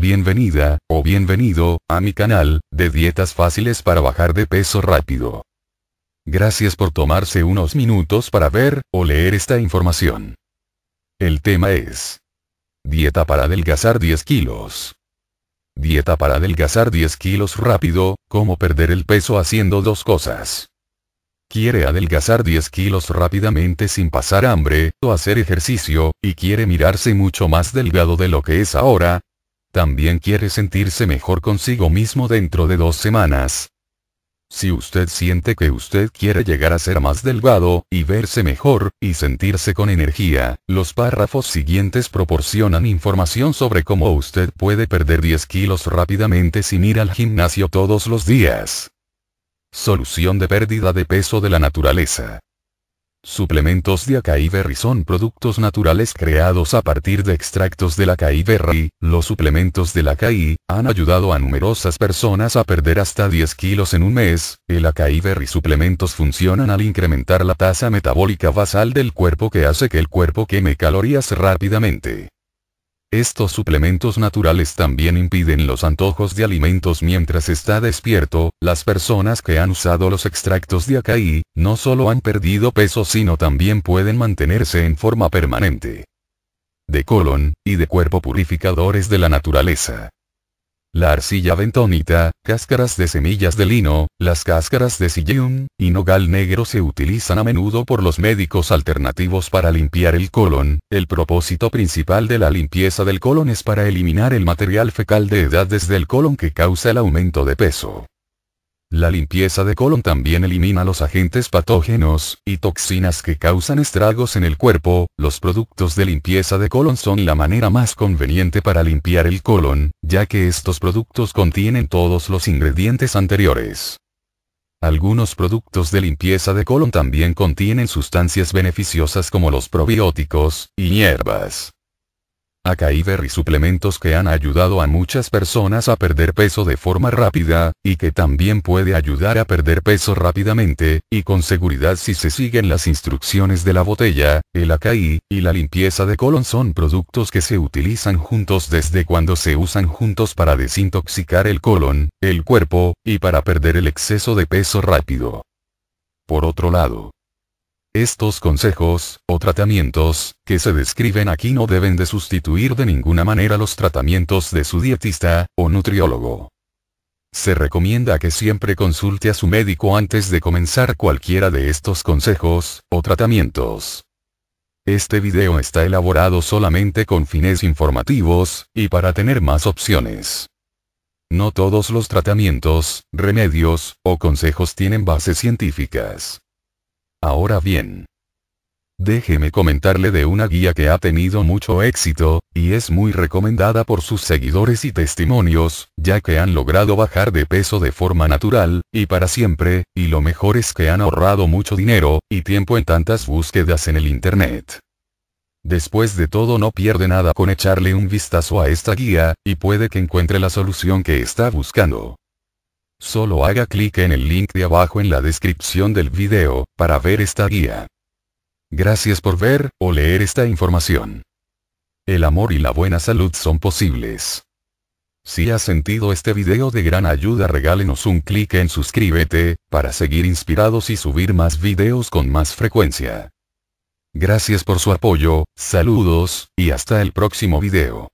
Bienvenida, o bienvenido, a mi canal, de dietas fáciles para bajar de peso rápido. Gracias por tomarse unos minutos para ver, o leer esta información. El tema es. Dieta para adelgazar 10 kilos. Dieta para adelgazar 10 kilos rápido, cómo perder el peso haciendo dos cosas. Quiere adelgazar 10 kilos rápidamente sin pasar hambre, o hacer ejercicio, y quiere mirarse mucho más delgado de lo que es ahora, también quiere sentirse mejor consigo mismo dentro de dos semanas. Si usted siente que usted quiere llegar a ser más delgado, y verse mejor, y sentirse con energía, los párrafos siguientes proporcionan información sobre cómo usted puede perder 10 kilos rápidamente sin ir al gimnasio todos los días. Solución de pérdida de peso de la naturaleza. Suplementos de acai berry son productos naturales creados a partir de extractos del acai berry. Los suplementos del acai han ayudado a numerosas personas a perder hasta 10 kilos en un mes. El acai berry suplementos funcionan al incrementar la tasa metabólica basal del cuerpo que hace que el cuerpo queme calorías rápidamente. Estos suplementos naturales también impiden los antojos de alimentos mientras está despierto, las personas que han usado los extractos de acai, no solo han perdido peso sino también pueden mantenerse en forma permanente. De colon, y de cuerpo purificadores de la naturaleza. La arcilla bentonita, cáscaras de semillas de lino, las cáscaras de psyllium y nogal negro se utilizan a menudo por los médicos alternativos para limpiar el colon. El propósito principal de la limpieza del colon es para eliminar el material fecal de edad desde el colon que causa el aumento de peso. La limpieza de colon también elimina los agentes patógenos y toxinas que causan estragos en el cuerpo. Los productos de limpieza de colon son la manera más conveniente para limpiar el colon, ya que estos productos contienen todos los ingredientes anteriores. Algunos productos de limpieza de colon también contienen sustancias beneficiosas como los probióticos y hierbas. AKI y suplementos que han ayudado a muchas personas a perder peso de forma rápida, y que también puede ayudar a perder peso rápidamente, y con seguridad si se siguen las instrucciones de la botella, el acai, y la limpieza de colon son productos que se utilizan juntos desde cuando se usan juntos para desintoxicar el colon, el cuerpo, y para perder el exceso de peso rápido. Por otro lado, estos consejos, o tratamientos, que se describen aquí no deben de sustituir de ninguna manera los tratamientos de su dietista, o nutriólogo. Se recomienda que siempre consulte a su médico antes de comenzar cualquiera de estos consejos, o tratamientos. Este video está elaborado solamente con fines informativos, y para tener más opciones. No todos los tratamientos, remedios, o consejos tienen bases científicas. Ahora bien. Déjeme comentarle de una guía que ha tenido mucho éxito, y es muy recomendada por sus seguidores y testimonios, ya que han logrado bajar de peso de forma natural, y para siempre, y lo mejor es que han ahorrado mucho dinero, y tiempo en tantas búsquedas en el Internet. Después de todo no pierde nada con echarle un vistazo a esta guía, y puede que encuentre la solución que está buscando. Solo haga clic en el link de abajo en la descripción del video, para ver esta guía. Gracias por ver o leer esta información. El amor y la buena salud son posibles. Si has sentido este video de gran ayuda regálenos un clic en suscríbete, para seguir inspirados y subir más videos con más frecuencia. Gracias por su apoyo, saludos, y hasta el próximo video.